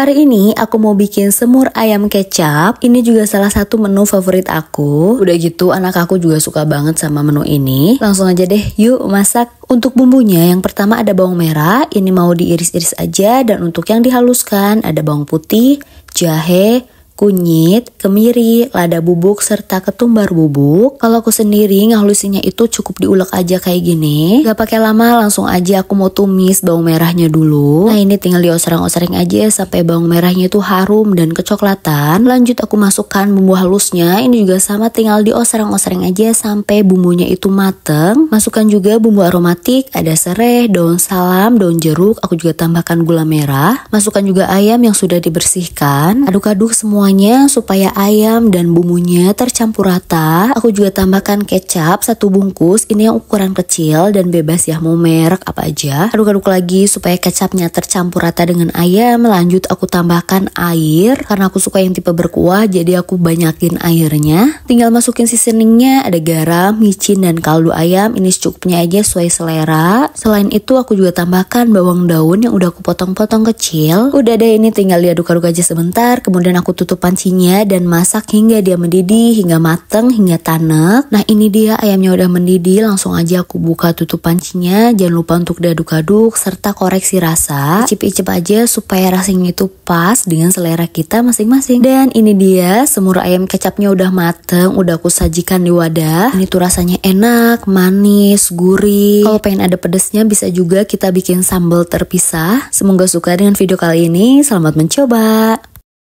Hari ini aku mau bikin semur ayam kecap. Ini juga salah satu menu favorit aku. Udah gitu anak aku juga suka banget sama menu ini. Langsung aja deh yuk masak. Untuk bumbunya yang pertama ada bawang merah, ini mau diiris-iris aja dan untuk yang dihaluskan ada bawang putih, jahe, kunyit, kemiri, lada bubuk, serta ketumbar bubuk. Kalau aku sendiri ngalusinnya itu cukup diulek aja kayak gini. Gak pakai lama, langsung aja aku mau tumis bawang merahnya dulu. Nah ini tinggal diosreng-osreng aja sampai bawang merahnya itu harum dan kecoklatan. Lanjut aku masukkan bumbu halusnya. Ini juga sama tinggal diosreng-osreng aja sampai bumbunya itu mateng. Masukkan juga bumbu aromatik, ada serai, daun salam, daun jeruk. Aku juga tambahkan gula merah. Masukkan juga ayam yang sudah dibersihkan. Aduk-aduk semua semuanya supaya ayam dan bumbunya tercampur rata. Aku juga tambahkan kecap satu bungkus, ini yang ukuran kecil dan bebas ya mau merek apa aja. Aduk-aduk lagi supaya kecapnya tercampur rata dengan ayam. Lanjut aku tambahkan air karena aku suka yang tipe berkuah jadi aku banyakin airnya. Tinggal masukin seasoningnya ada garam, micin dan kaldu ayam. Ini secukupnya aja sesuai selera. Selain itu aku juga tambahkan bawang daun yang udah aku potong-potong kecil. Udah deh ini tinggal diaduk-aduk aja sebentar kemudian aku tutup pancinya dan masak hingga dia mendidih, hingga mateng, hingga tanak. Nah ini dia ayamnya udah mendidih, langsung aja aku buka tutup pancinya. Jangan lupa untuk diaduk-aduk serta koreksi rasa. Icip-icip aja supaya rasanya itu pas dengan selera kita masing-masing. Dan ini dia semur ayam kecapnya udah mateng, udah aku sajikan di wadah. Ini tuh rasanya enak, manis, gurih. Kalau pengen ada pedesnya bisa juga kita bikin sambal terpisah. Semoga suka dengan video kali ini. Selamat mencoba.